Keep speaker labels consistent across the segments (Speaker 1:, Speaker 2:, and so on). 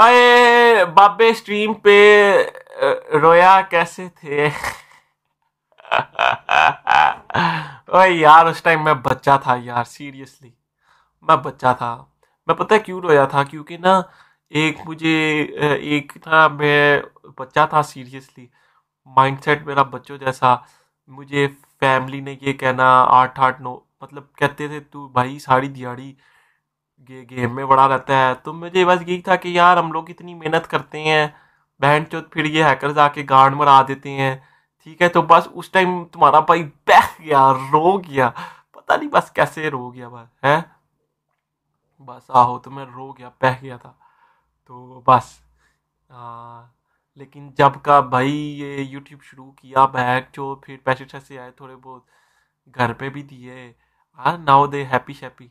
Speaker 1: आए बाबे स्ट्रीम पे रोया कैसे थे ओए यार उस टाइम मैं बच्चा था यार सीरियसली मैं बच्चा था मैं पता है क्यों रोया था क्योंकि ना एक मुझे एक ना मैं बच्चा था सीरियसली माइंडसेट मेरा बच्चों जैसा मुझे फैमिली ने ये कहना आठ आठ नौ मतलब कहते थे तू भाई सारी दिहाड़ी गे, गेम में बड़ा रहता है तो मुझे बस यही था कि यार हम लोग इतनी मेहनत करते हैं बहन चौथ फिर ये हैकर आके गांड मरा देते हैं ठीक है तो बस उस टाइम तुम्हारा भाई बह गया रो गया पता नहीं बस कैसे रो गया बस है बस आहो तो मैं रो गया बह गया था तो बस आ, लेकिन जब का भाई ये यूट्यूब शुरू किया बैग जो फिर पैसे से आए थोड़े बहुत घर पे भी दिए are now they happy shappy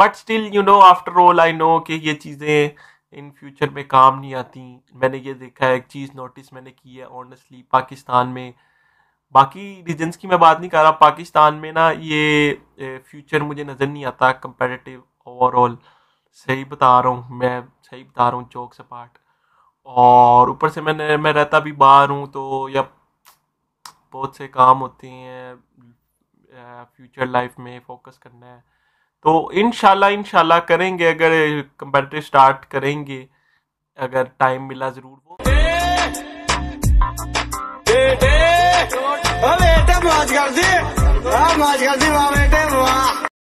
Speaker 1: but still you know after all I know कि ये चीज़ें इन फ्यूचर में काम नहीं आती मैंने ये देखा है एक चीज़ नोटिस मैंने की है ऑनेस्टली पाकिस्तान में बाकी रीजन्स की मैं बात नहीं कर रहा पाकिस्तान में ना ये फ्यूचर मुझे नज़र नहीं आता कंपेरेटिव ओवरऑल सही बता रहा हूँ मैं सही बता रहा हूँ चौक से पार्ट और ऊपर से मैंने मैं रहता भी बाहर हूँ तो या बहुत से काम होते हैं फ्यूचर लाइफ में फोकस करना है तो इन शाला करेंगे अगर कंपेटिटिव स्टार्ट करेंगे अगर टाइम मिला ज़रूर वो कर दी कर दी वाह बेटे वाह